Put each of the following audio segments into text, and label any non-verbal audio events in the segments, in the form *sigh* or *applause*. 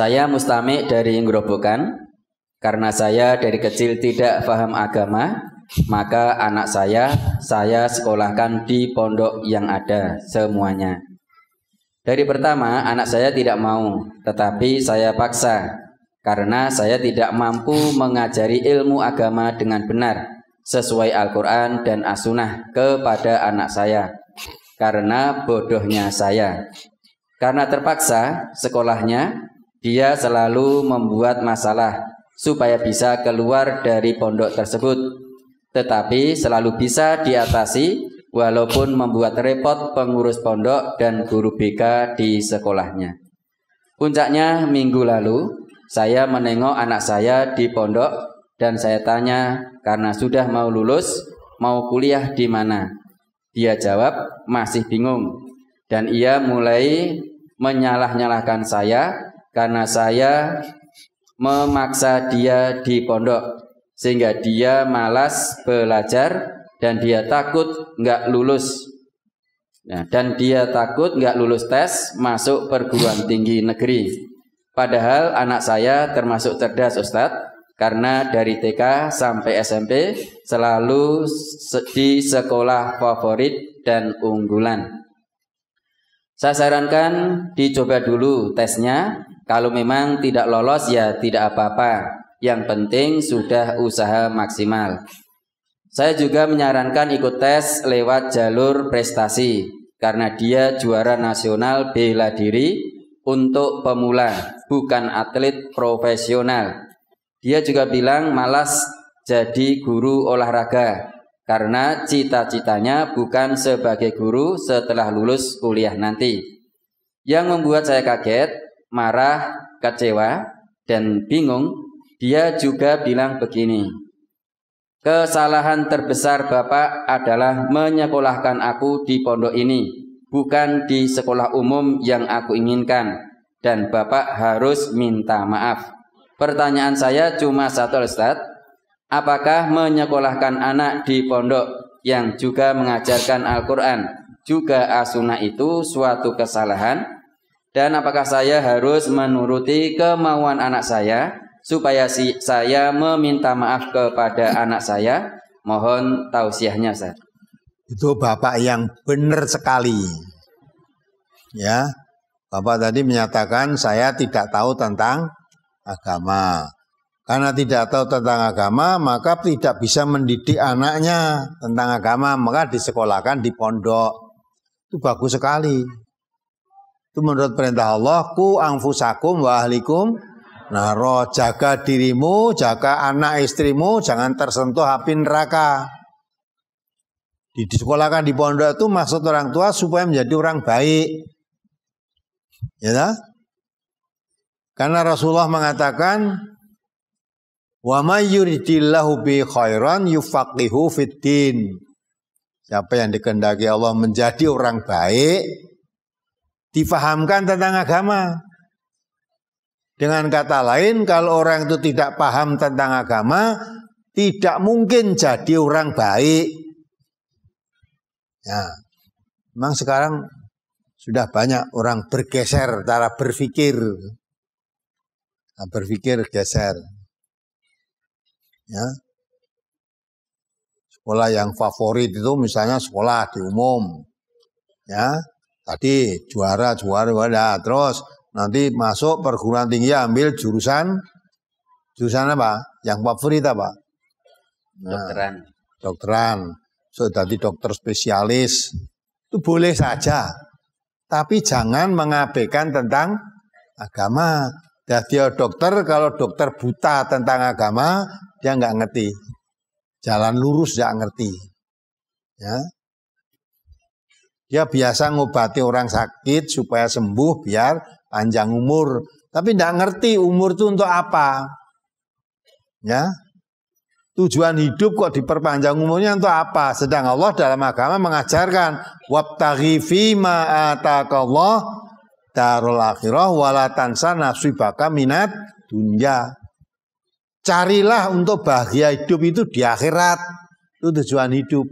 Saya mustami dari Inggrobokan karena saya dari kecil tidak paham agama, maka anak saya saya sekolahkan di pondok yang ada semuanya. Dari pertama, anak saya tidak mau, tetapi saya paksa karena saya tidak mampu mengajari ilmu agama dengan benar sesuai Al-Quran dan As-Sunnah kepada anak saya karena bodohnya saya. Karena terpaksa, sekolahnya dia selalu membuat masalah supaya bisa keluar dari pondok tersebut. Tetapi selalu bisa diatasi walaupun membuat repot pengurus pondok dan guru BK di sekolahnya. Puncaknya minggu lalu saya menengok anak saya di pondok dan saya tanya karena sudah mau lulus mau kuliah di mana. Dia jawab masih bingung dan ia mulai menyalah-nyalahkan saya karena saya memaksa dia di pondok sehingga dia malas belajar dan dia takut nggak lulus. Nah, dan dia takut nggak lulus tes masuk perguruan tinggi negeri. Padahal anak saya termasuk cerdas Ustadz karena dari TK sampai SMP selalu di sekolah favorit dan unggulan. Saya sarankan dicoba dulu tesnya kalau memang tidak lolos ya tidak apa-apa. Yang penting sudah usaha maksimal. Saya juga menyarankan ikut tes lewat jalur prestasi karena dia juara nasional bela diri untuk pemula, bukan atlet profesional. Dia juga bilang malas jadi guru olahraga karena cita-citanya bukan sebagai guru setelah lulus kuliah nanti. Yang membuat saya kaget, marah, kecewa, dan bingung, dia juga bilang begini. Kesalahan terbesar Bapak adalah menyekolahkan aku di pondok ini, bukan di sekolah umum yang aku inginkan, dan Bapak harus minta maaf. Pertanyaan saya cuma satu, Ustaz. Apakah menyekolahkan anak di pondok yang juga mengajarkan Al-Quran, juga asuna itu suatu kesalahan? Dan apakah saya harus menuruti kemauan anak saya supaya si, saya meminta maaf kepada anak saya? Mohon tausiahnya, Ustaz. Itu Bapak yang benar sekali. Ya. Bapak tadi menyatakan saya tidak tahu tentang agama. Karena tidak tahu tentang agama, maka tidak bisa mendidik anaknya tentang agama, maka disekolahkan di pondok. Itu bagus sekali. Itu menurut perintah Allah, ku angfusakum wa ahlikum naro, jaga dirimu, jaga anak istrimu, jangan tersentuh api neraka. Di disekolahkan di pondok itu maksud orang tua supaya menjadi orang baik. Ya tak? Karena Rasulullah mengatakan Wa mayyuridillahu bi khairan yufaqihu fiddin Siapa yang dikendaki Allah menjadi orang baik, difahamkan tentang agama. Dengan kata lain, kalau orang itu tidak paham tentang agama, tidak mungkin jadi orang baik. Ya, memang sekarang sudah banyak orang bergeser cara berpikir, berpikir geser. Ya, sekolah yang favorit itu misalnya sekolah di umum, ya Tadi juara, juara, wadah Terus nanti masuk perguruan tinggi ambil jurusan jurusan apa? Yang favorit apa? Nah, dokteran. Dokteran. So, tadi dokter spesialis itu boleh saja. Tapi jangan mengabaikan tentang agama. Jadi ya dokter, kalau dokter buta tentang agama, dia nggak ngerti. Jalan lurus nggak ngerti. Ya, dia ya, biasa ngobati orang sakit supaya sembuh biar panjang umur. Tapi tidak ngerti umur itu untuk apa. Ya, Tujuan hidup kok diperpanjang umurnya untuk apa? Sedang Allah dalam agama mengajarkan wabtaghi fi ma Allah darul akhirah wala tansa nasibaka minat dunya. Carilah untuk bahagia hidup itu di akhirat. Itu tujuan hidup.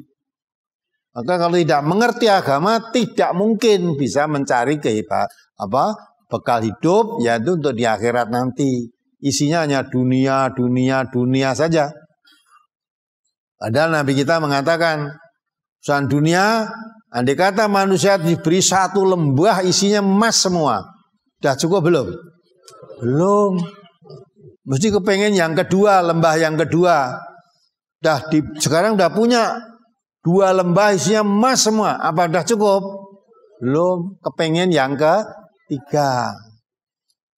Maka kalau tidak mengerti agama tidak mungkin bisa mencari kehebat apa bekal hidup yaitu untuk di akhirat nanti. Isinya hanya dunia, dunia, dunia saja. Padahal Nabi kita mengatakan urusan dunia andai kata manusia diberi satu lembah isinya emas semua. Sudah cukup belum? Belum. Mesti kepengen yang kedua, lembah yang kedua. Dah di, sekarang udah punya Dua lembah isinya emas semua. Apa sudah cukup? Belum. Kepengen yang tiga.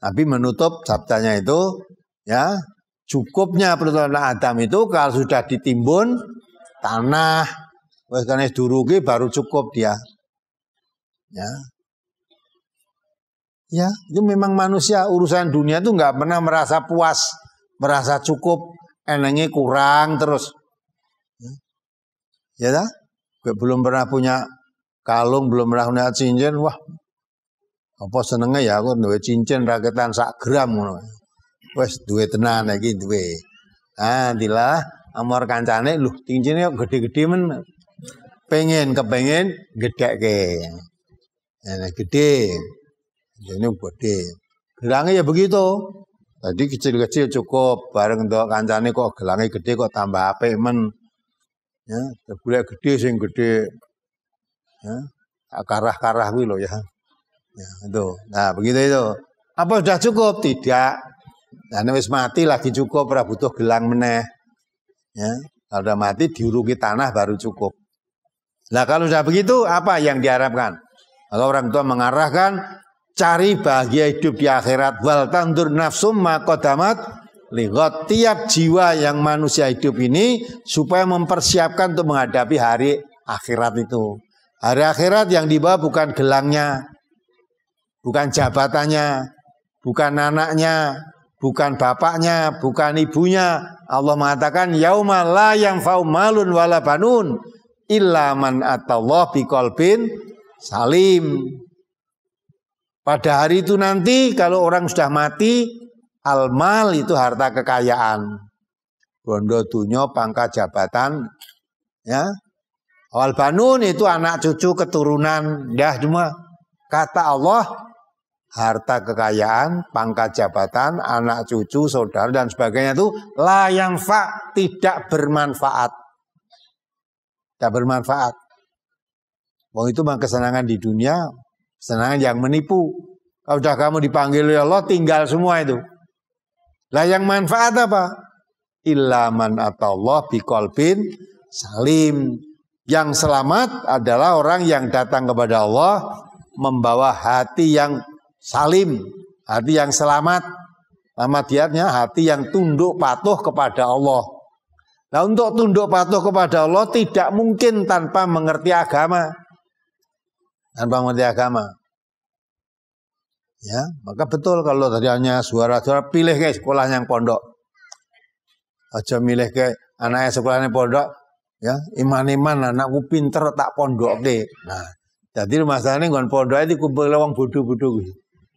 Tapi menutup sabdanya itu ya cukupnya penutupan Adam itu kalau sudah ditimbun tanah wes karena durugi baru cukup dia. Ya. Ya, itu memang manusia urusan dunia itu nggak pernah merasa puas, merasa cukup, enengnya kurang terus. Ya tak? Gue belum pernah punya kalung, belum pernah punya cincin, wah apa senengnya ya aku duwe cincin raketan sak gram ngono. Wes duwe tenan lagi duwe. Ah, dilah amor kancane lho cincinnya gede-gede men. Pengen kepengen ke Nah, eh, gede. Ini gede. Gelangnya ya begitu. Tadi kecil-kecil cukup, bareng untuk kancane kok gelangnya gede kok tambah apik men. Ya, tegule gede sing gede. Ya, karah-karah kuwi lho ya. Ya, itu. Nah, begitu itu. Apa sudah cukup? Tidak. Nah, wis mati lagi cukup, ora butuh gelang meneh. Ya, kalau sudah mati diuruki tanah baru cukup. Nah, kalau sudah begitu apa yang diharapkan? Kalau orang tua mengarahkan cari bahagia hidup di akhirat wal tandur nafsum ma Lihat tiap jiwa yang manusia hidup ini supaya mempersiapkan untuk menghadapi hari akhirat itu. Hari akhirat yang dibawa bukan gelangnya, bukan jabatannya, bukan anaknya, bukan bapaknya, bukan ibunya. Allah mengatakan yauma la yanfa'u malun wala banun illa man atallah biqalbin salim. Pada hari itu nanti kalau orang sudah mati Almal itu harta kekayaan. Bondo dunyo pangkat jabatan ya. Awal banun itu anak cucu keturunan. Dah cuma kata Allah harta kekayaan, pangkat jabatan, anak cucu, saudara dan sebagainya itu layang fa tidak bermanfaat. Tidak bermanfaat. Wong itu mah kesenangan di dunia, kesenangan yang menipu. Kalau sudah kamu dipanggil oleh ya Allah tinggal semua itu. Lah yang manfaat apa? Ilaman atau Allah bin salim. Yang selamat adalah orang yang datang kepada Allah membawa hati yang salim, hati yang selamat. Nama diatnya hati yang tunduk patuh kepada Allah. Nah untuk tunduk patuh kepada Allah tidak mungkin tanpa mengerti agama. Tanpa mengerti agama. Ya, maka betul kalau tadi hanya suara-suara pilih guys sekolah yang pondok. Aja milih ke anaknya sekolahnya pondok, ya iman-iman anakku pinter tak pondok deh. Nah, jadi masalahnya ngon pondok itu kumpul lewang bodoh-bodoh.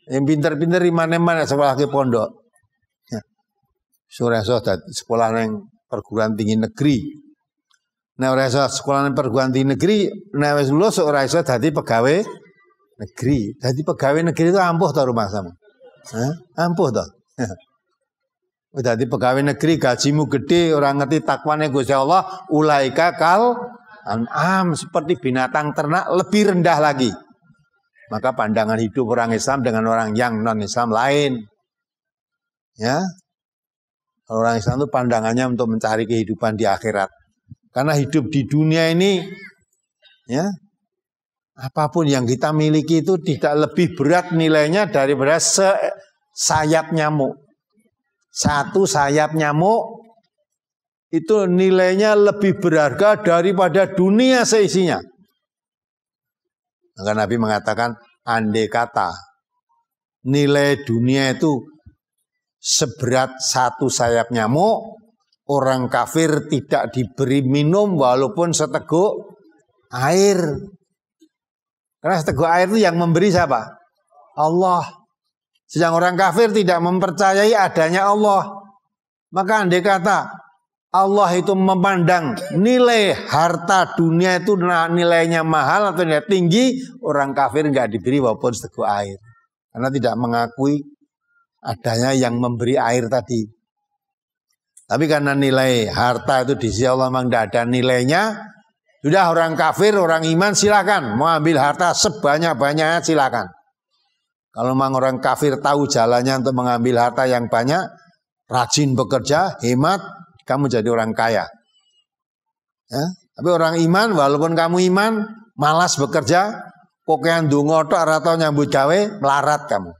Yang pinter-pinter iman-iman ya sekolah ke pondok. Ya. Surah sekolah yang perguruan tinggi negeri. Nah, orang sekolah yang perguruan tinggi negeri, nah wis lulus ora iso dadi pegawai negeri. Jadi pegawai negeri itu ampuh toh rumah sama. Eh? Ampuh toh. *laughs* Jadi pegawai negeri gajimu gede, orang ngerti takwane Gusti Allah, ulaika kal am seperti binatang ternak lebih rendah lagi. Maka pandangan hidup orang Islam dengan orang yang non Islam lain. Ya. Orang Islam itu pandangannya untuk mencari kehidupan di akhirat. Karena hidup di dunia ini ya apapun yang kita miliki itu tidak lebih berat nilainya daripada sayap nyamuk. Satu sayap nyamuk itu nilainya lebih berharga daripada dunia seisinya. Maka Nabi mengatakan, andai kata nilai dunia itu seberat satu sayap nyamuk, orang kafir tidak diberi minum walaupun seteguk air. Karena seteguk air itu yang memberi siapa? Allah. Sedang orang kafir tidak mempercayai adanya Allah. Maka andai kata Allah itu memandang nilai harta dunia itu nilainya mahal atau nilai tinggi, orang kafir nggak diberi walaupun seteguk air. Karena tidak mengakui adanya yang memberi air tadi. Tapi karena nilai harta itu di sisi Allah memang tidak ada nilainya, sudah orang kafir, orang iman silakan mau ambil harta sebanyak-banyaknya silakan. Kalau memang orang kafir tahu jalannya untuk mengambil harta yang banyak, rajin bekerja, hemat, kamu jadi orang kaya. Ya? Tapi orang iman, walaupun kamu iman, malas bekerja, pokoknya dungo tok atau nyambut gawe, melarat kamu.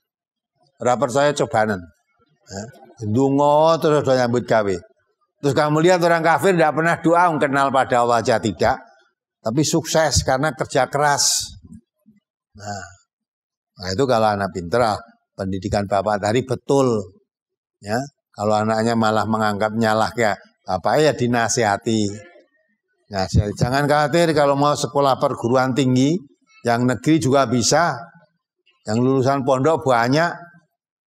Berapa saya cobanan. Ya? Dungo terus udah nyambut gawe. Terus kamu lihat orang kafir tidak pernah doa, kenal pada wajah tidak. Tapi sukses karena kerja keras. Nah, nah itu kalau anak pintar, ah, pendidikan bapak tadi betul. Ya, kalau anaknya malah menganggap nyalah ya, bapak ya dinasihati. Nah, jangan khawatir kalau mau sekolah perguruan tinggi, yang negeri juga bisa, yang lulusan pondok banyak,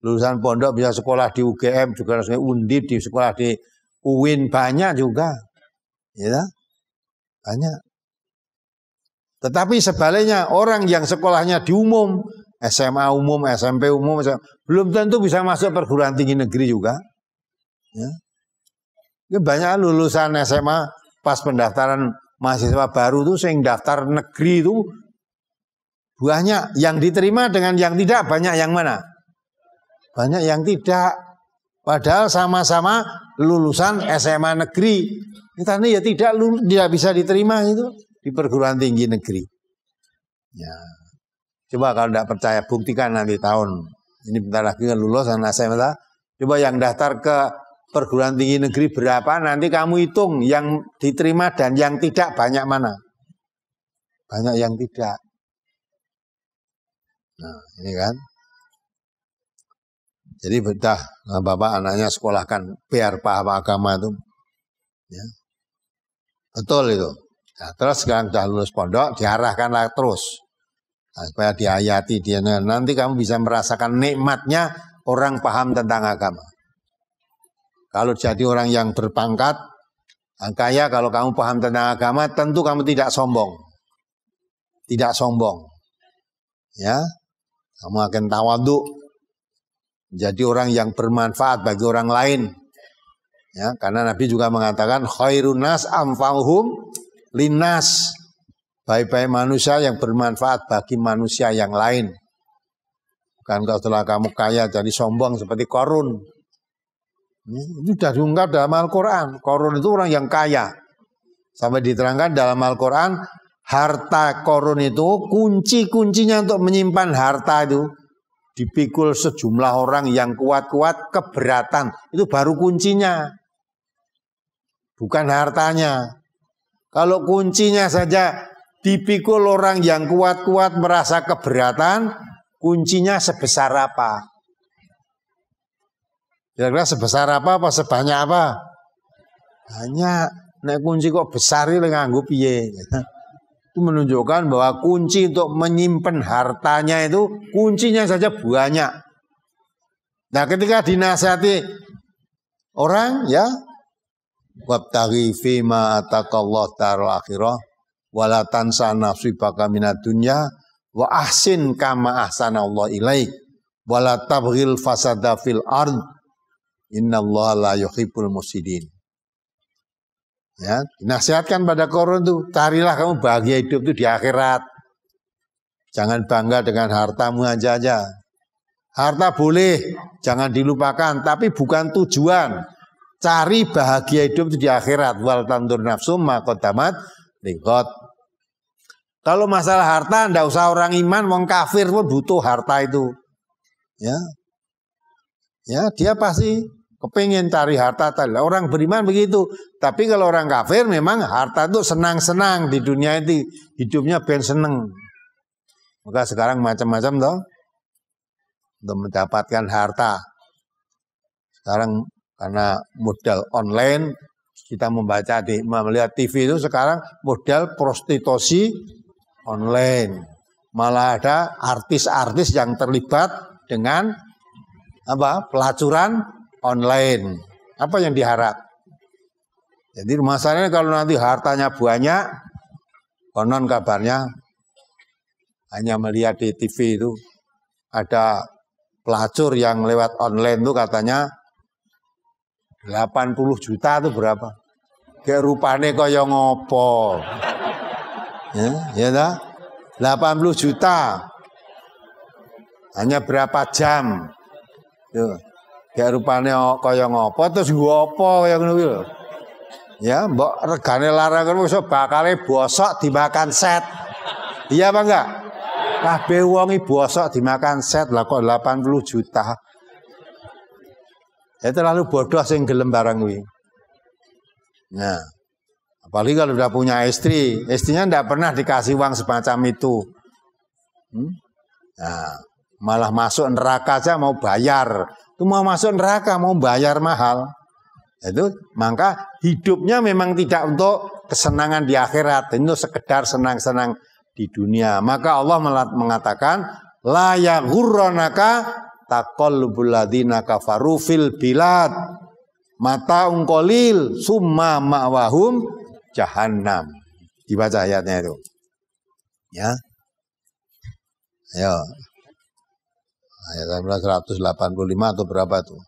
lulusan pondok bisa sekolah di UGM juga harusnya undip di sekolah di UIN banyak juga, ya banyak. Tetapi sebaliknya orang yang sekolahnya di umum, SMA umum, SMP umum, SMA, belum tentu bisa masuk perguruan tinggi negeri juga. Ya. ya banyak lulusan SMA pas pendaftaran mahasiswa baru itu yang daftar negeri itu banyak yang diterima dengan yang tidak banyak yang mana? Banyak yang tidak. Padahal sama-sama lulusan SMA negeri. Kita ini ya tidak tidak bisa diterima itu di perguruan tinggi negeri. Ya. Coba kalau tidak percaya buktikan nanti tahun ini bentar lagi kan lulus anak saya minta coba yang daftar ke perguruan tinggi negeri berapa nanti kamu hitung yang diterima dan yang tidak banyak mana banyak yang tidak nah ini kan jadi bedah nah, bapak anaknya sekolahkan biar paham agama itu ya. betul itu Nah, terus sekarang sudah lulus pondok, diarahkanlah terus. Nah, supaya dihayati, dia, nah, nanti kamu bisa merasakan nikmatnya orang paham tentang agama. Kalau jadi orang yang berpangkat, kaya kalau kamu paham tentang agama, tentu kamu tidak sombong. Tidak sombong. Ya, kamu akan tawaduk. jadi orang yang bermanfaat bagi orang lain. Ya, karena Nabi juga mengatakan khairun nas amfauhum linas baik-baik manusia yang bermanfaat bagi manusia yang lain. Bukan kalau telah kamu kaya jadi sombong seperti korun. Ini sudah diungkap dalam Al-Quran. Korun itu orang yang kaya. Sampai diterangkan dalam Al-Quran, harta korun itu kunci-kuncinya untuk menyimpan harta itu. Dipikul sejumlah orang yang kuat-kuat keberatan. Itu baru kuncinya. Bukan hartanya. Kalau kuncinya saja dipikul orang yang kuat-kuat merasa keberatan, kuncinya sebesar apa? Kira-kira sebesar apa apa sebanyak apa? Hanya nek kunci kok besar ini nganggu piye. *laughs* Itu menunjukkan bahwa kunci untuk menyimpan hartanya itu kuncinya saja banyak. Nah ketika dinasihati orang ya wabtaghi fi ma atakallahu taral akhirah wala tansa baka minad dunya wa ahsin kama ahsana Allah ilaik wala tabghil fasada fil ard innallaha la yuhibbul musidin ya nasihatkan pada korun itu carilah kamu bahagia hidup itu di akhirat jangan bangga dengan hartamu aja aja harta boleh jangan dilupakan tapi bukan tujuan Cari bahagia hidup itu di akhirat. Wal tandur nafsu makotamat lingkot Kalau masalah harta, ndak usah orang iman, wong kafir pun butuh harta itu. Ya, ya dia pasti kepengen cari harta tadi. Orang beriman begitu. Tapi kalau orang kafir memang harta itu senang-senang di dunia ini. Hidupnya ben seneng. Maka sekarang macam-macam toh untuk mendapatkan harta. Sekarang karena modal online kita membaca di melihat TV itu sekarang modal prostitusi online. Malah ada artis-artis yang terlibat dengan apa? pelacuran online. Apa yang diharap? Jadi masalahnya kalau nanti hartanya banyak, konon kabarnya hanya melihat di TV itu ada pelacur yang lewat online itu katanya 80 juta itu berapa? Kayak rupane yang ngopo. Ya, ya dah? 80 juta. Hanya berapa jam? Tuh. Ya. Kayak rupane yang ngopo terus ngopo kaya yang kuwi Ya, mbok regane larangan wis bakale bosok dimakan set. Iya apa enggak? Kabeh wongi bosok dimakan set lah kok 80 juta. Ya terlalu bodoh sing gelem barang kuwi. Nah, apalagi kalau sudah punya istri, istrinya tidak pernah dikasih uang semacam itu. Hmm? Nah, malah masuk neraka aja mau bayar. Itu mau masuk neraka mau bayar mahal. Itu maka hidupnya memang tidak untuk kesenangan di akhirat, itu sekedar senang-senang di dunia. Maka Allah mengatakan la yaghurranaka taqallubul ladzina kafaru fil bilad mata ungkolil summa ma'wahum jahannam dibaca ayatnya itu ya ayo ayat 185 atau berapa tuh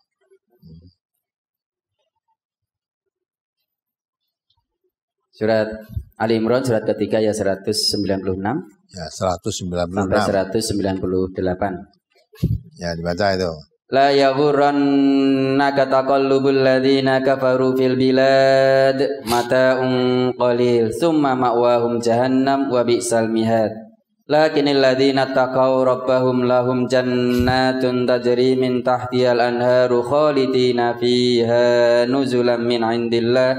Surat Ali Imran surat ketiga ya 196. Ya 196 sampai 198. Ya dibaca itu. La yaghurrannaka taqallubul ladzina kafaru fil bilad mata'un qalil summa ma'wahum jahannam wa bi'sal mihad. Lakinnal ladzina taqaw rabbahum lahum jannatun tajri min tahtihal anharu khalidina fiha nuzulan min indillah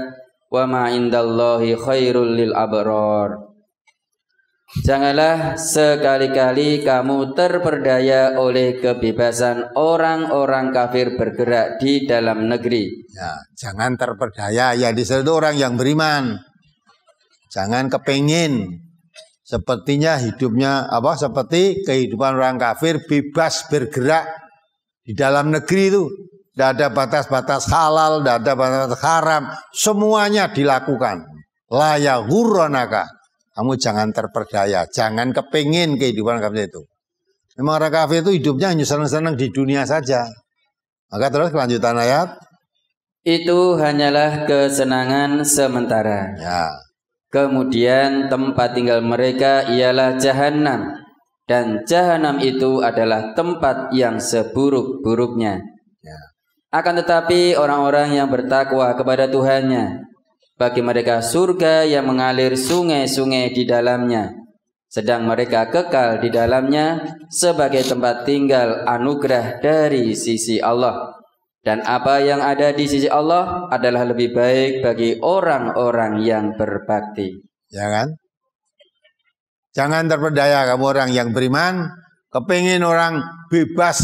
wa ma indallahi khairul lil abrar. Janganlah sekali-kali kamu terperdaya oleh kebebasan orang-orang kafir bergerak di dalam negeri. Ya, jangan terperdaya ya di situ orang yang beriman. Jangan kepingin sepertinya hidupnya apa seperti kehidupan orang kafir bebas bergerak di dalam negeri itu. Tidak ada batas-batas halal, tidak ada batas haram, semuanya dilakukan. Layak huronaka kamu jangan terperdaya, jangan kepingin kehidupan kafir itu. Memang orang kafir itu hidupnya hanya senang-senang di dunia saja. Maka terus kelanjutan ayat. Itu hanyalah kesenangan sementara. Ya. Kemudian tempat tinggal mereka ialah jahanam. Dan jahanam itu adalah tempat yang seburuk-buruknya. Ya. Akan tetapi orang-orang yang bertakwa kepada Tuhannya bagi mereka surga yang mengalir sungai-sungai di dalamnya sedang mereka kekal di dalamnya sebagai tempat tinggal anugerah dari sisi Allah dan apa yang ada di sisi Allah adalah lebih baik bagi orang-orang yang berbakti jangan ya jangan terpedaya kamu orang yang beriman kepingin orang bebas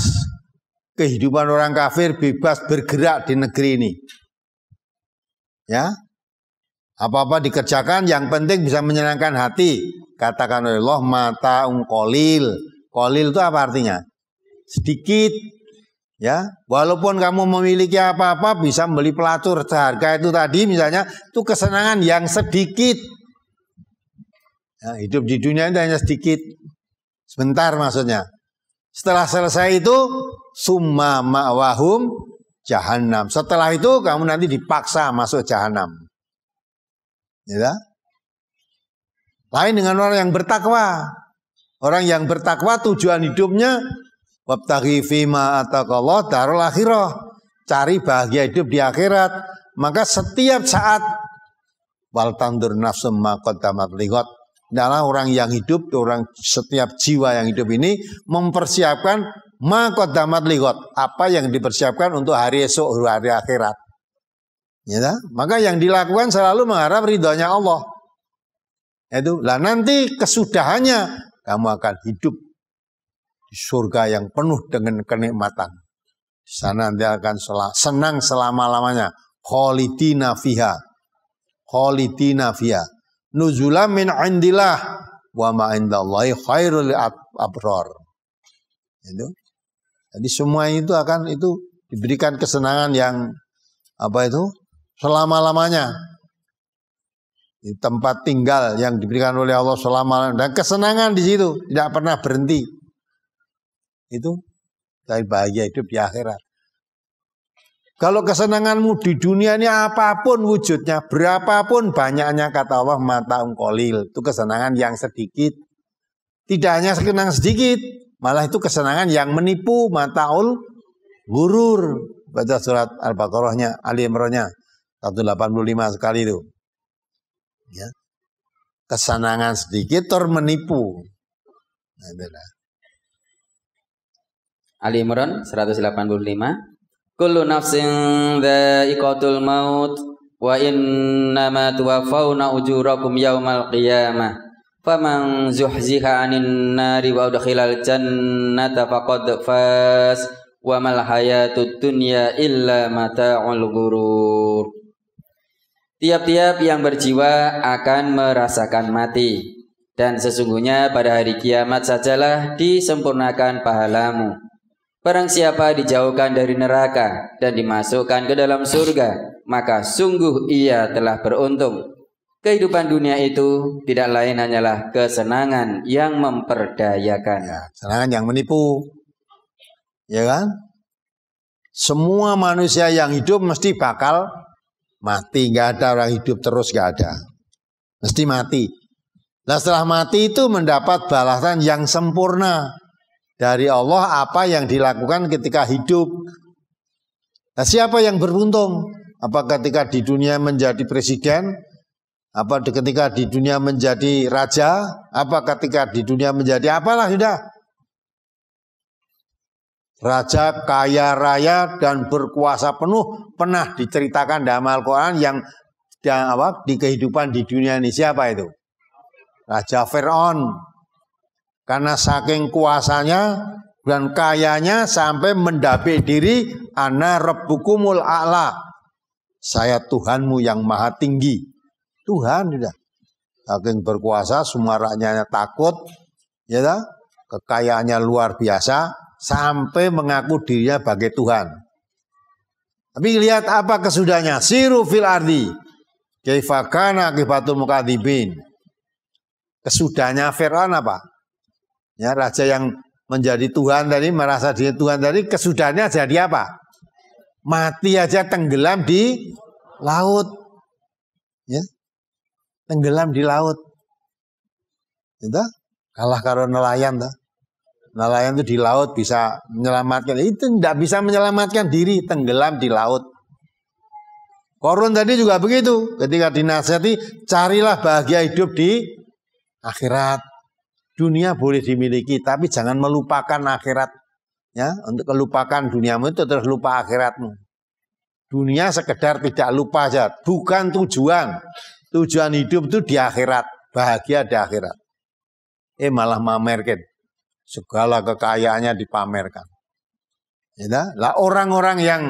kehidupan orang kafir bebas bergerak di negeri ini ya apa-apa dikerjakan yang penting bisa menyenangkan hati. Katakan oleh Allah mata ungkolil. Kolil itu apa artinya? Sedikit. Ya, walaupun kamu memiliki apa-apa bisa membeli pelacur seharga itu tadi misalnya itu kesenangan yang sedikit. Ya, hidup di dunia ini hanya sedikit. Sebentar maksudnya. Setelah selesai itu summa ma'wahum jahanam. Setelah itu kamu nanti dipaksa masuk jahanam. Ya. Kan? Lain dengan orang yang bertakwa. Orang yang bertakwa tujuan hidupnya wabtaghi fima ataqallah darul akhirah. Cari bahagia hidup di akhirat. Maka setiap saat wal tandur nafsum makot damat liqat. Adalah orang yang hidup, orang setiap jiwa yang hidup ini mempersiapkan makot damat liqat, apa yang dipersiapkan untuk hari esok, hari akhirat. Ya, maka yang dilakukan selalu mengharap ridhonya Allah. Itu. Lah nanti kesudahannya kamu akan hidup di surga yang penuh dengan kenikmatan. Di sana nanti akan senang selama-lamanya. Kholidina fiha. Kholidina fiha. Nuzula min indillah. Wa ma'indallahi khairul abror. Itu. Jadi semua itu akan itu diberikan kesenangan yang apa itu selama-lamanya. Di tempat tinggal yang diberikan oleh Allah selama dan kesenangan di situ tidak pernah berhenti. Itu dari bahagia hidup di akhirat. Kalau kesenanganmu di dunia ini apapun wujudnya, berapapun banyaknya kata Allah mata ungkolil. Itu kesenangan yang sedikit. Tidak hanya kesenangan sedikit, malah itu kesenangan yang menipu mata ul gurur. Baca surat Al-Baqarahnya, Ali Imrannya. 185 sekali itu. Ya. Kesenangan sedikit tur menipu. Nah, beda. Ali Imran 185. Kullu nafsin dha'iqatul maut wa innama tuwaffawna ujurakum yaumal qiyamah. Faman zuhziha 'anil nari wa udkhilal jannata faqad faz wa mal hayatud dunya illa mata'ul ghurur. Tiap-tiap yang berjiwa akan merasakan mati. Dan sesungguhnya pada hari kiamat sajalah disempurnakan pahalamu. Barang siapa dijauhkan dari neraka dan dimasukkan ke dalam surga, maka sungguh ia telah beruntung. Kehidupan dunia itu tidak lain hanyalah kesenangan yang memperdayakan. Ya, kesenangan yang menipu. Ya kan? Semua manusia yang hidup mesti bakal Mati, nggak ada orang hidup terus nggak ada. Mesti mati. Nah setelah mati itu mendapat balasan yang sempurna dari Allah apa yang dilakukan ketika hidup. Nah siapa yang beruntung? Apa ketika di dunia menjadi presiden? Apa ketika di dunia menjadi raja? Apa ketika di dunia menjadi apalah sudah? Raja kaya raya dan berkuasa penuh pernah diceritakan dalam Al-Quran yang, yang apa, di kehidupan di dunia ini. Siapa itu? Raja Fir'aun. Karena saking kuasanya dan kayanya sampai mendabik diri ana rebukumul a'la. Saya Tuhanmu yang maha tinggi. Tuhan tidak. Ya. Saking berkuasa semua rakyatnya takut. Ya, kekayaannya luar biasa sampai mengaku dirinya sebagai Tuhan. Tapi lihat apa kesudahnya. Siru fil ardi. Kaifakana akibatul mukadibin. Kesudahnya Fir'aun apa? Ya, raja yang menjadi Tuhan tadi, merasa dia Tuhan tadi, kesudahnya jadi apa? Mati aja tenggelam di laut. Ya. Tenggelam di laut. Itu ya kalah karena nelayan tuh nelayan itu di laut bisa menyelamatkan. Itu tidak bisa menyelamatkan diri tenggelam di laut. Korun tadi juga begitu. Ketika dinasihati, carilah bahagia hidup di akhirat. Dunia boleh dimiliki, tapi jangan melupakan akhirat. Ya, untuk kelupakan duniamu itu terus lupa akhiratmu. Dunia sekedar tidak lupa saja, bukan tujuan. Tujuan hidup itu di akhirat, bahagia di akhirat. Eh malah mamerkan segala kekayaannya dipamerkan. Ya, lah orang-orang yang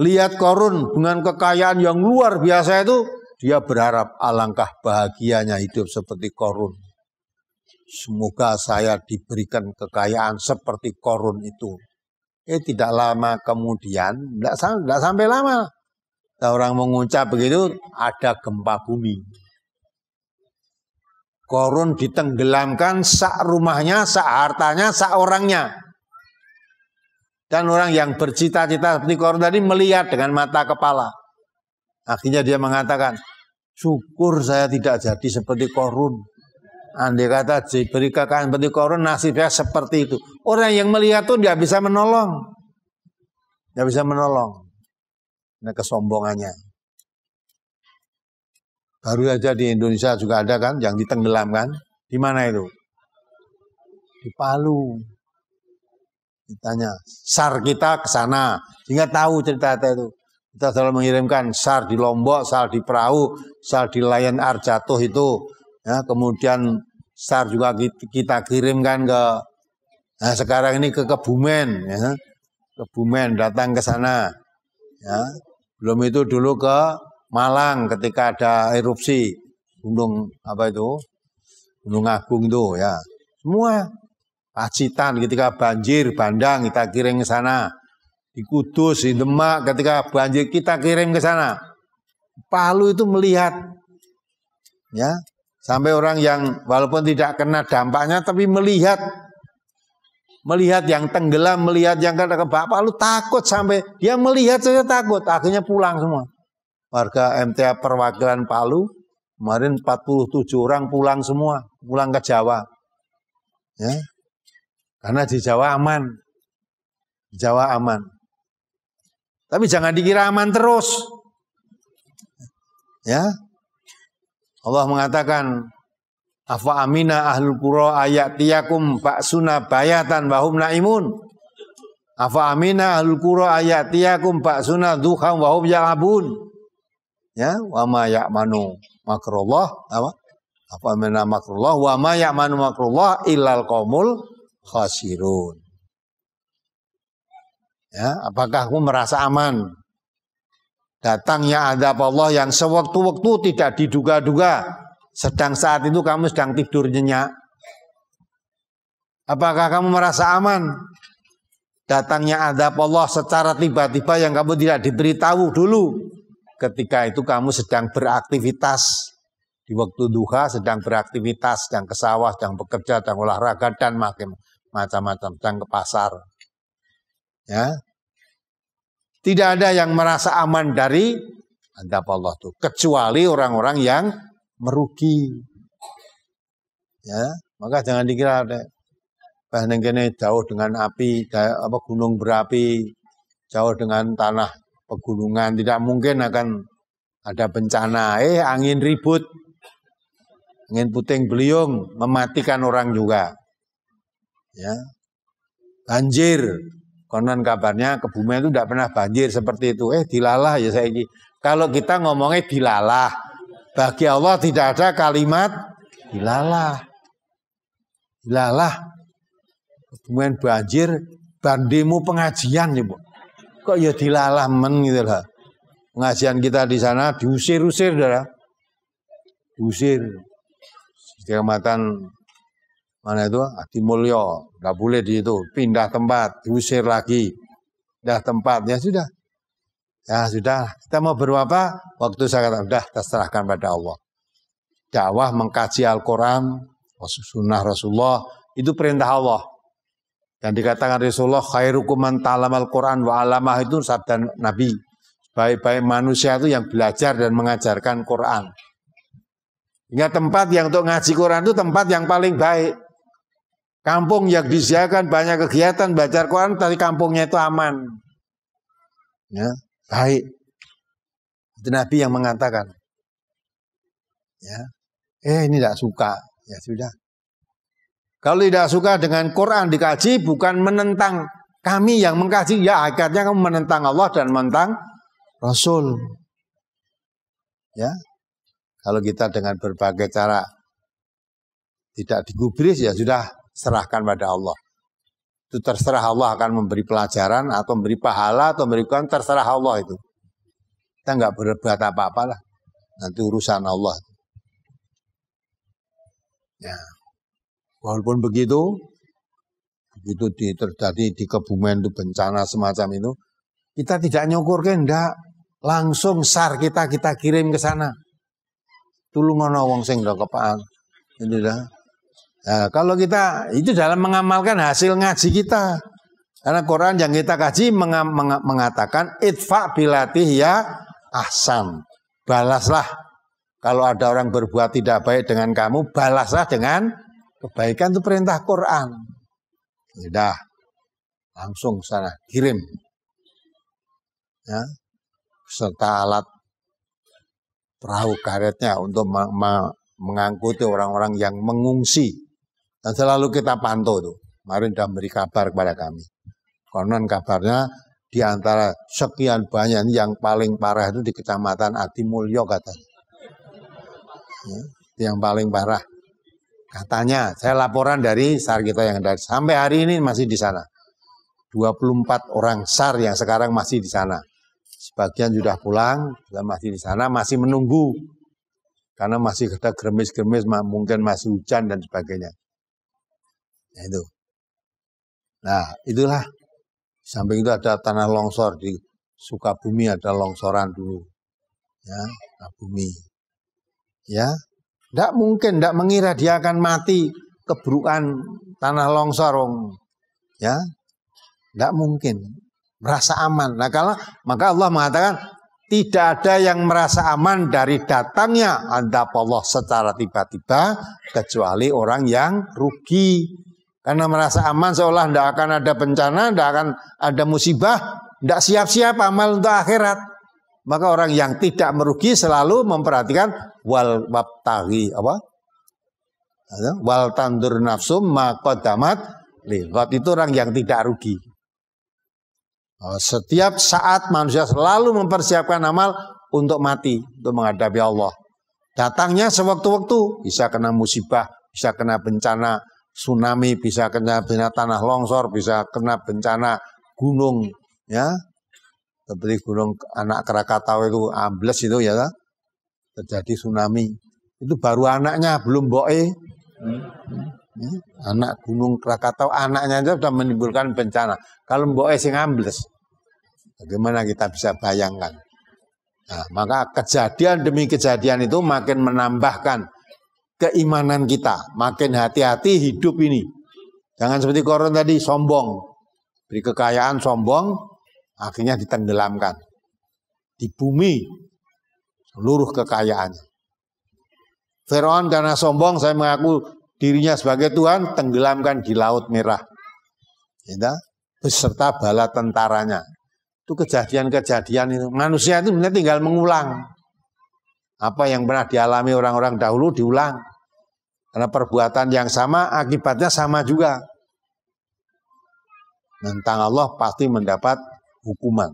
lihat korun dengan kekayaan yang luar biasa itu, dia berharap alangkah bahagianya hidup seperti korun. Semoga saya diberikan kekayaan seperti korun itu. Eh tidak lama kemudian, tidak sampai, lama. orang mengucap begitu, ada gempa bumi. Korun ditenggelamkan sak rumahnya, sak hartanya, sak orangnya. Dan orang yang bercita-cita seperti Korun tadi melihat dengan mata kepala. Akhirnya dia mengatakan, syukur saya tidak jadi seperti Korun. Andai kata diberi kekayaan seperti Korun, nasibnya seperti itu. Orang yang melihat itu dia bisa menolong. dia bisa menolong. Nah kesombongannya. Baru saja di Indonesia juga ada kan yang ditenggelamkan. Di mana itu? Di Palu. Ditanya, SAR kita ke sana. Sehingga tahu cerita itu. Kita selalu mengirimkan SAR di Lombok, SAR di perahu, SAR di Lion Air jatuh itu. Ya, kemudian SAR juga kita kirimkan ke nah sekarang ini ke Kebumen ya. Kebumen datang ke sana. Ya. Belum itu dulu ke Malang ketika ada erupsi gunung apa itu gunung agung tuh ya semua Pacitan ketika banjir bandang kita kirim ke sana di Kudus di Demak ketika banjir kita kirim ke sana Palu itu melihat ya sampai orang yang walaupun tidak kena dampaknya tapi melihat melihat yang tenggelam melihat yang kena kebak Palu takut sampai dia melihat saja takut akhirnya pulang semua warga MTA perwakilan Palu kemarin 47 orang pulang semua, pulang ke Jawa. Ya. Karena di Jawa aman. Di Jawa aman. Tapi jangan dikira aman terus. Ya. Allah mengatakan Afa amina ahlul qura ayatiyakum ba'suna bayatan wahum naimun. Afa amina ahlul qura ayatiyakum ba'suna dukham wahum ya'abun ya wa ya'manu makrullah apa apa mena makrullah wa ma ya'manu makrullah illal qaumul khasirun ya apakah kamu merasa aman datangnya ada Allah yang sewaktu-waktu tidak diduga-duga sedang saat itu kamu sedang tidur nyenyak apakah kamu merasa aman datangnya adab Allah secara tiba-tiba yang kamu tidak diberitahu dulu ketika itu kamu sedang beraktivitas di waktu duha sedang beraktivitas, sedang ke sawah, sedang bekerja, sedang olahraga dan makin macam-macam, sedang ke pasar. Ya. Tidak ada yang merasa aman dari adab Allah itu kecuali orang-orang yang merugi. Ya, maka jangan dikira bah kene jauh dengan api, apa gunung berapi, jauh dengan tanah pegunungan, tidak mungkin akan ada bencana. Eh, angin ribut, angin puting beliung mematikan orang juga. Ya, banjir, konon kabarnya kebumen itu tidak pernah banjir seperti itu. Eh, dilalah ya saya ini. Kalau kita ngomongnya dilalah, bagi Allah tidak ada kalimat dilalah. Dilalah, kebumen banjir, bandimu pengajian nih, Bu kok ya men gitu lah. Ngajian kita di sana diusir-usir darah. Diusir. Kecamatan mana itu? Adi Mulyo. Nggak boleh di itu. Pindah tempat. Diusir lagi. Pindah tempat. Ya sudah. Ya sudah. Kita mau berapa? Waktu saya kata, sudah terserahkan pada Allah. Dakwah mengkaji Al-Quran. Sunnah Rasulullah. Itu perintah Allah. Dan dikatakan Rasulullah khairukum man ta'lamal Quran wa 'alamah itu sabda Nabi. Baik-baik manusia itu yang belajar dan mengajarkan Quran. Hingga tempat yang untuk ngaji Quran itu tempat yang paling baik. Kampung yang disiakan banyak kegiatan belajar Quran tapi kampungnya itu aman. Ya, baik. Itu Nabi yang mengatakan. Ya. Eh ini tidak suka. Ya sudah, kalau tidak suka dengan Quran dikaji bukan menentang kami yang mengkaji, ya akhirnya kamu menentang Allah dan menentang Rasul. Ya. Kalau kita dengan berbagai cara tidak digubris ya sudah serahkan pada Allah. Itu terserah Allah akan memberi pelajaran atau memberi pahala atau memberikan terserah Allah itu. Kita nggak berbuat apa apalah Nanti urusan Allah. Ya. Walaupun begitu, begitu di, terjadi di Kebumen itu bencana semacam itu, kita tidak nyukur kan, enggak. Langsung sar kita kita kirim ke sana. ngono wong sing ndak kepaan. Ini dah. Nah, kalau kita itu dalam mengamalkan hasil ngaji kita. Karena Quran yang kita kaji mengatakan itfa bilatih ya ahsan. Balaslah kalau ada orang berbuat tidak baik dengan kamu, balaslah dengan Kebaikan itu perintah Quran. Sudah. Langsung sana kirim. Ya. Serta alat perahu karetnya untuk mengangkuti orang-orang yang mengungsi. Dan selalu kita pantau tuh. Kemarin sudah beri kabar kepada kami. Konon kabarnya di antara sekian banyak yang paling parah itu di kecamatan Atimulyo katanya. Ya, yang paling parah. Katanya, saya laporan dari SAR kita yang ada. Sampai hari ini masih di sana. 24 orang SAR yang sekarang masih di sana. Sebagian sudah pulang, dan masih di sana, masih menunggu. Karena masih ada gremis-gremis, mungkin masih hujan dan sebagainya. Nah, itu. Nah, itulah. Samping itu ada tanah longsor di Sukabumi ada longsoran dulu. Ya, Sukabumi. Ya, tidak mungkin, tidak mengira dia akan mati keburukan tanah longsorong, ya, tidak mungkin. Merasa aman. Nah, kalau maka Allah mengatakan tidak ada yang merasa aman dari datangnya anda Allah secara tiba-tiba kecuali orang yang rugi. Karena merasa aman seolah tidak akan ada bencana, tidak akan ada musibah, tidak siap-siap amal untuk akhirat. Maka orang yang tidak merugi selalu memperhatikan wal wabtahi apa? Wal tandur nafsu makodamat lihat itu orang yang tidak rugi. Oh, setiap saat manusia selalu mempersiapkan amal untuk mati, untuk menghadapi Allah. Datangnya sewaktu-waktu, bisa kena musibah, bisa kena bencana tsunami, bisa kena bencana tanah longsor, bisa kena bencana gunung, ya seperti gunung anak Krakatau itu ambles itu ya terjadi tsunami itu baru anaknya belum boe hmm. hmm. anak gunung Krakatau anaknya itu sudah menimbulkan bencana kalau boe sing ambles bagaimana kita bisa bayangkan nah, maka kejadian demi kejadian itu makin menambahkan keimanan kita makin hati-hati hidup ini jangan seperti koron tadi sombong beri kekayaan sombong akhirnya ditenggelamkan di bumi seluruh kekayaannya. Firaun karena sombong saya mengaku dirinya sebagai Tuhan tenggelamkan di laut merah. Ya, beserta bala tentaranya. Itu kejadian-kejadian itu. Manusia itu sebenarnya tinggal mengulang. Apa yang pernah dialami orang-orang dahulu diulang. Karena perbuatan yang sama akibatnya sama juga. Tentang Allah pasti mendapat hukuman.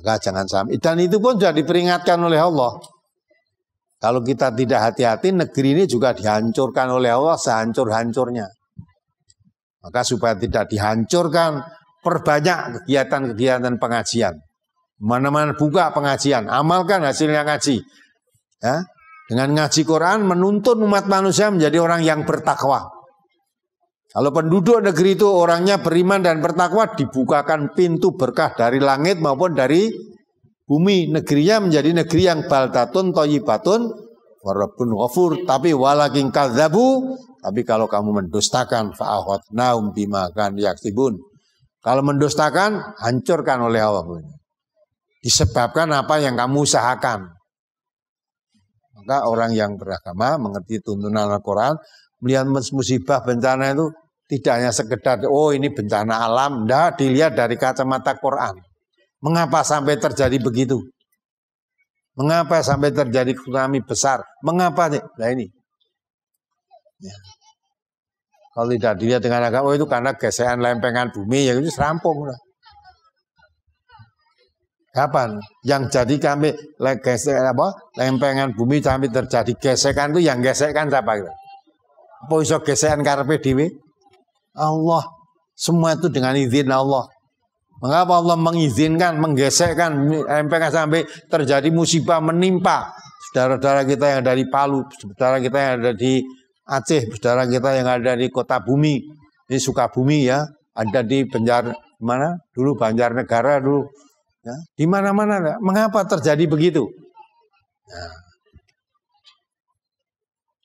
Maka jangan sampai. Dan itu pun sudah diperingatkan oleh Allah. Kalau kita tidak hati-hati, negeri ini juga dihancurkan oleh Allah sehancur-hancurnya. Maka supaya tidak dihancurkan, perbanyak kegiatan-kegiatan pengajian. Mana-mana buka pengajian, amalkan hasilnya ngaji. Ya? Dengan ngaji Quran menuntun umat manusia menjadi orang yang bertakwa. Kalau penduduk negeri itu orangnya beriman dan bertakwa, dibukakan pintu berkah dari langit maupun dari bumi. Negerinya menjadi negeri yang baltatun, toyibatun, warabun wafur. Tapi walakin kazabu, tapi kalau kamu mendustakan, naum bimakan yaktibun. Kalau mendustakan, hancurkan oleh Allah. Disebabkan apa yang kamu usahakan. Maka orang yang beragama mengerti tuntunan Al-Quran, melihat musibah bencana itu tidak hanya sekedar oh ini bencana alam, enggak dilihat dari kacamata Quran. Mengapa sampai terjadi begitu? Mengapa sampai terjadi tsunami besar? Mengapa? nih? Nah ini. Ya. Kalau tidak dilihat dengan agama oh itu karena gesekan lempengan bumi ya itu serampung lah. Kapan? Yang jadi kami gesekan apa? Lempengan bumi kami terjadi gesekan itu yang gesekan siapa? Gitu? Apa iso gesekan karepe dhewe? Allah. Semua itu dengan izin Allah. Mengapa Allah mengizinkan, menggesekkan MPK sampai terjadi musibah menimpa saudara-saudara kita yang dari Palu, saudara kita yang ada di Aceh, saudara kita yang ada di Kota Bumi, di Sukabumi ya, ada di Banjar mana? Dulu Banjar Negara dulu. Ya, di mana-mana. Mengapa terjadi begitu? Nah,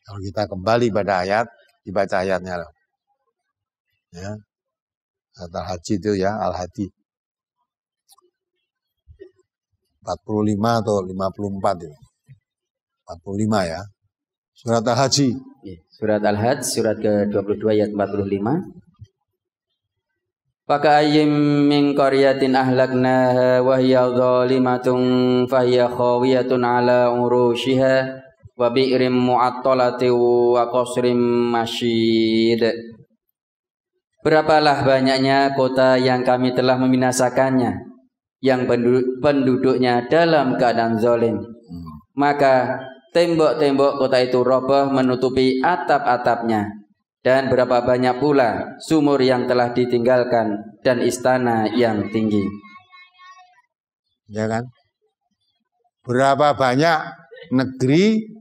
kalau kita kembali pada ayat, dibaca ayatnya. Loh. Ya. al haji itu ya, al-hadi. 45 atau 54 itu. 45 ya. Surat Al-Haji. Iya, surat Al-Hajj surat ke-22 ayat 45. Faka'ayyim min qaryatin ahlaknaha wa hiya zalimatun fahiya khawiyatun ala urushiha wa bi'rim mu'attalati wa qasrim masyid Berapalah banyaknya kota yang kami telah membinasakannya yang penduduk, penduduknya dalam keadaan zalim maka tembok-tembok kota itu roboh menutupi atap-atapnya dan berapa banyak pula sumur yang telah ditinggalkan dan istana yang tinggi. Ya kan? Berapa banyak negeri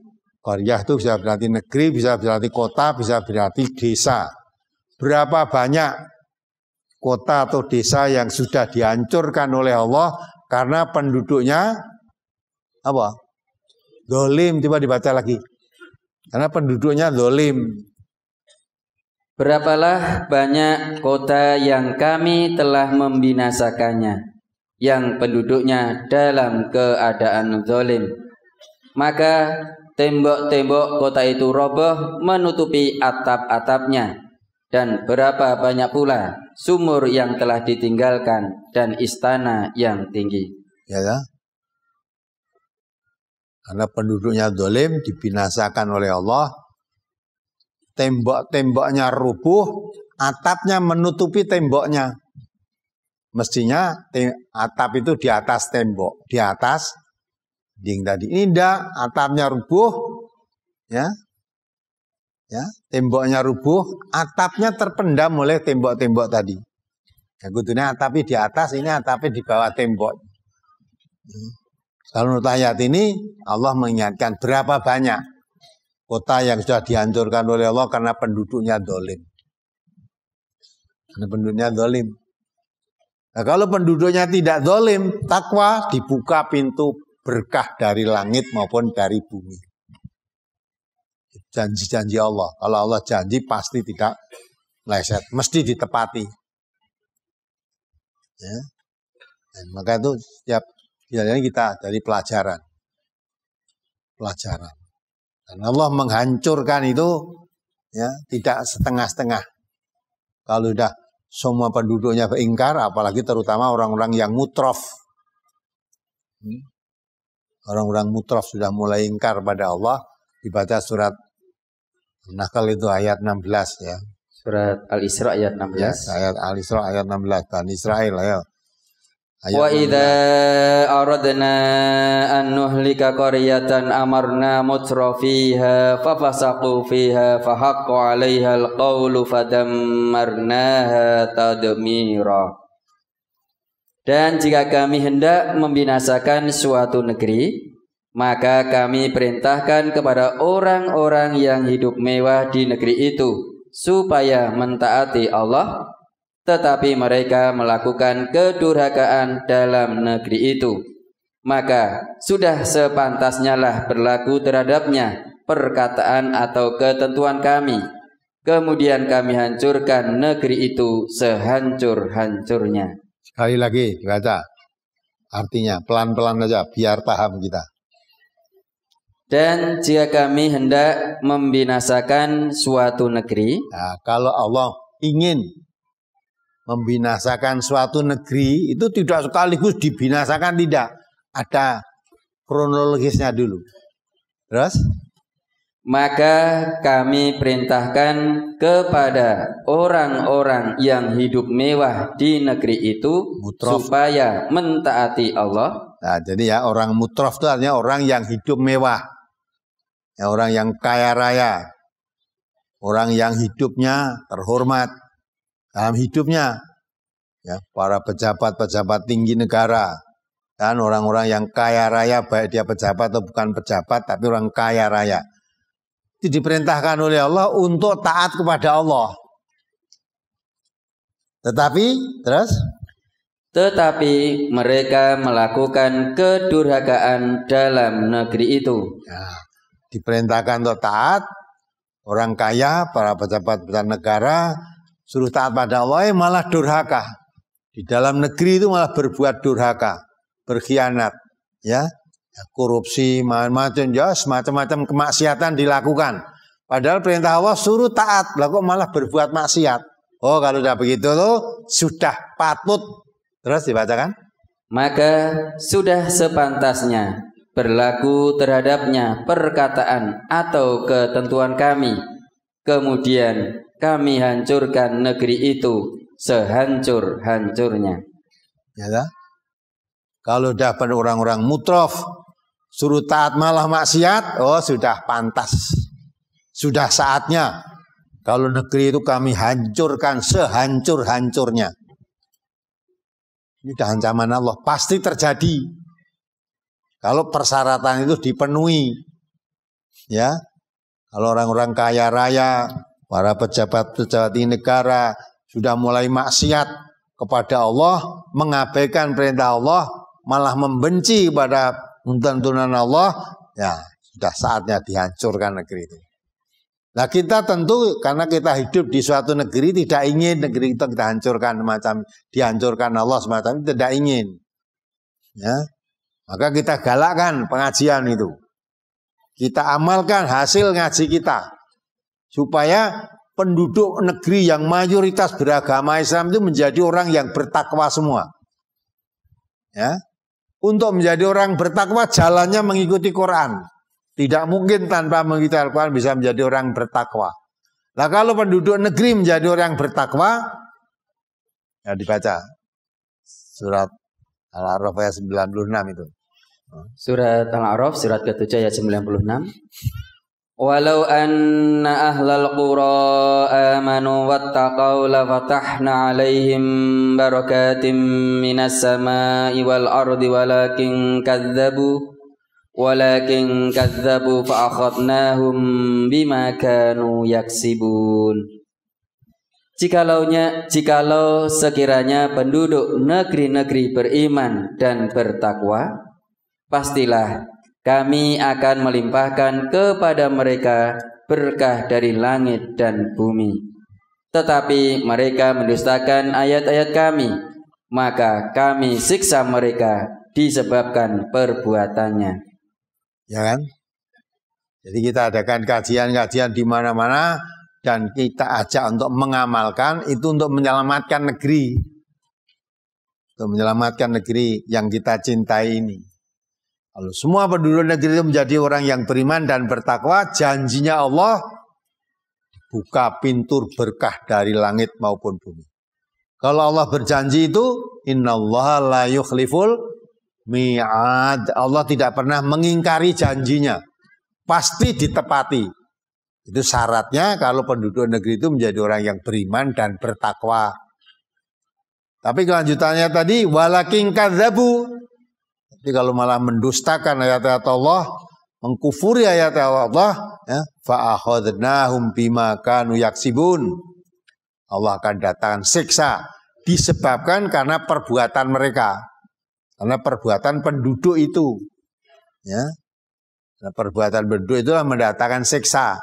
Koryah itu bisa berarti negeri, bisa berarti kota, bisa berarti desa. Berapa banyak kota atau desa yang sudah dihancurkan oleh Allah karena penduduknya apa? Dolim, tiba dibaca lagi. Karena penduduknya dolim. Berapalah banyak kota yang kami telah membinasakannya, yang penduduknya dalam keadaan zolim. Maka Tembok-tembok kota itu roboh menutupi atap-atapnya dan berapa banyak pula sumur yang telah ditinggalkan dan istana yang tinggi. Ya ya. Karena penduduknya dolim dibinasakan oleh Allah. Tembok-temboknya rubuh, atapnya menutupi temboknya. Mestinya atap itu di atas tembok, di atas dinding tadi. Ini ndak, atapnya rubuh, ya, ya, temboknya rubuh, atapnya terpendam oleh tembok-tembok tadi. Ya, kudunya atapnya di atas, ini atapnya di bawah tembok. kalau menurut ayat ini Allah mengingatkan berapa banyak kota yang sudah dihancurkan oleh Allah karena penduduknya dolim. Karena penduduknya dolim. Nah, kalau penduduknya tidak dolim, takwa dibuka pintu berkah dari langit maupun dari bumi. Janji-janji Allah. Kalau Allah janji pasti tidak leset, mesti ditepati. Ya. Dan maka itu setiap biasanya kita dari pelajaran. Pelajaran. Dan Allah menghancurkan itu ya tidak setengah-setengah. Kalau sudah semua penduduknya beringkar, apalagi terutama orang-orang yang mutrof. Hmm orang-orang mutraf sudah mulai ingkar pada Allah dibaca surat Nakal itu ayat 16 ya. Surat Al-Isra ayat 16. Ya, ayat Al-Isra ayat 16 Bani Israel ayo. Ayat Wa idza aradna an nuhlika qaryatan amarna mutrafiha fa fasaqu fiha fa haqqo 'alaiha al-qawlu fadammarnaha tadmira. Dan jika kami hendak membinasakan suatu negeri, maka kami perintahkan kepada orang-orang yang hidup mewah di negeri itu supaya mentaati Allah, tetapi mereka melakukan kedurhakaan dalam negeri itu. Maka sudah sepantasnya lah berlaku terhadapnya perkataan atau ketentuan kami. Kemudian kami hancurkan negeri itu sehancur-hancurnya. Sekali lagi baca. Artinya pelan-pelan saja, biar paham kita. Dan jika kami hendak membinasakan suatu negeri, nah, kalau Allah ingin membinasakan suatu negeri itu tidak sekaligus dibinasakan tidak, ada kronologisnya dulu. Terus maka kami perintahkan kepada orang-orang yang hidup mewah di negeri itu mutrof. supaya mentaati Allah. Nah, jadi ya orang mutrof itu artinya orang yang hidup mewah, ya, orang yang kaya raya, orang yang hidupnya terhormat dalam hidupnya, ya para pejabat-pejabat tinggi negara, dan orang-orang yang kaya raya baik dia pejabat atau bukan pejabat tapi orang kaya raya diperintahkan oleh Allah untuk taat kepada Allah. Tetapi terus tetapi mereka melakukan kedurhakaan dalam negeri itu. Ya, diperintahkan untuk taat orang kaya, para pejabat-pejabat negara suruh taat pada Allah eh, malah durhaka. Di dalam negeri itu malah berbuat durhaka, berkhianat, ya korupsi, macam-macam, ya semacam-macam kemaksiatan dilakukan. Padahal perintah Allah suruh taat, lah kok malah berbuat maksiat. Oh kalau sudah begitu tuh sudah patut. Terus dibacakan. Maka sudah sepantasnya berlaku terhadapnya perkataan atau ketentuan kami. Kemudian kami hancurkan negeri itu sehancur-hancurnya. Ya, kalau sudah pada orang-orang mutrof, Suruh taat malah maksiat, oh sudah pantas. Sudah saatnya. Kalau negeri itu kami hancurkan sehancur-hancurnya. Ini sudah ancaman Allah. Pasti terjadi. Kalau persyaratan itu dipenuhi. Ya. Kalau orang-orang kaya raya, para pejabat-pejabat di negara sudah mulai maksiat kepada Allah, mengabaikan perintah Allah, malah membenci kepada tuntunan Allah, ya sudah saatnya dihancurkan negeri itu. Nah kita tentu karena kita hidup di suatu negeri tidak ingin negeri itu kita hancurkan macam dihancurkan Allah semacam itu tidak ingin. Ya. Maka kita galakkan pengajian itu. Kita amalkan hasil ngaji kita. Supaya penduduk negeri yang mayoritas beragama Islam itu menjadi orang yang bertakwa semua. Ya, untuk menjadi orang bertakwa jalannya mengikuti Quran. Tidak mungkin tanpa mengikuti Al-Quran bisa menjadi orang bertakwa. Nah kalau penduduk negeri menjadi orang bertakwa, ya dibaca surat Al-A'raf ayat 96 itu. Surat Al-A'raf surat ke-7 ayat 96. ولو أن أهل القرى آمنوا واتقوا لفتحنا عليهم بركات من السماء والأرض ولكن كذبوا ولكن كذبوا فأخذناهم بما كانوا يكسبون Jikalaunya, jikalau sekiranya penduduk negeri-negeri beriman dan bertakwa, pastilah kami akan melimpahkan kepada mereka berkah dari langit dan bumi. Tetapi mereka mendustakan ayat-ayat kami, maka kami siksa mereka disebabkan perbuatannya. Ya kan? Jadi kita adakan kajian-kajian di mana-mana dan kita ajak untuk mengamalkan itu untuk menyelamatkan negeri. Untuk menyelamatkan negeri yang kita cintai ini. Kalau semua penduduk negeri itu menjadi orang yang beriman dan bertakwa, janjinya Allah buka pintu berkah dari langit maupun bumi. Kalau Allah berjanji itu, Inna Allah la yukhliful mi'ad. Allah tidak pernah mengingkari janjinya. Pasti ditepati. Itu syaratnya kalau penduduk negeri itu menjadi orang yang beriman dan bertakwa. Tapi kelanjutannya tadi, walakin kadzabu jadi kalau malah mendustakan ayat-ayat Allah, mengkufuri ayat-ayat Allah, ya, fa'ahodnahum bima kanu yaksibun. Allah akan datang siksa disebabkan karena perbuatan mereka. Karena perbuatan penduduk itu. Ya. Karena perbuatan penduduk itulah mendatangkan siksa.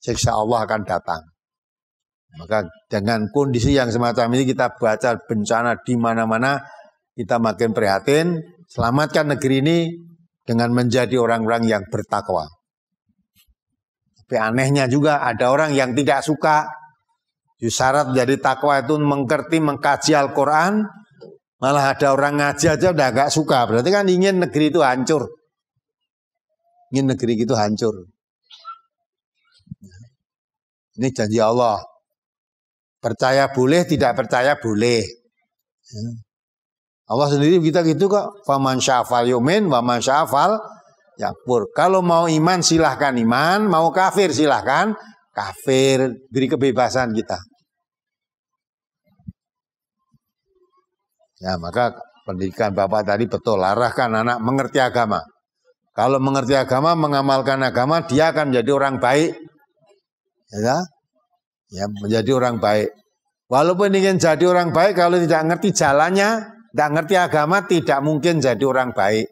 Siksa Allah akan datang. Maka dengan kondisi yang semacam ini kita baca bencana di mana-mana kita makin prihatin, selamatkan negeri ini dengan menjadi orang-orang yang bertakwa. Tapi anehnya juga ada orang yang tidak suka. Syarat jadi takwa itu mengerti mengkaji Al-Quran. Malah ada orang ngaji aja udah gak suka. Berarti kan ingin negeri itu hancur. Ingin negeri itu hancur. Ini janji Allah. Percaya boleh, tidak percaya boleh. Ya. Allah sendiri kita gitu kok. Faman syafal yumin, faman syafal yakfur. Kalau mau iman silahkan iman, mau kafir silahkan kafir. Beri kebebasan kita. Ya maka pendidikan Bapak tadi betul. Arahkan anak mengerti agama. Kalau mengerti agama, mengamalkan agama, dia akan menjadi orang baik. Ya, kan? ya menjadi orang baik. Walaupun ingin jadi orang baik, kalau tidak ngerti jalannya, tidak ngerti agama tidak mungkin jadi orang baik.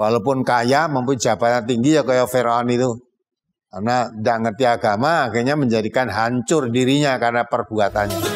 Walaupun kaya, mempunyai jabatan tinggi ya kayak Firaun itu. Karena tidak ngerti agama akhirnya menjadikan hancur dirinya karena perbuatannya.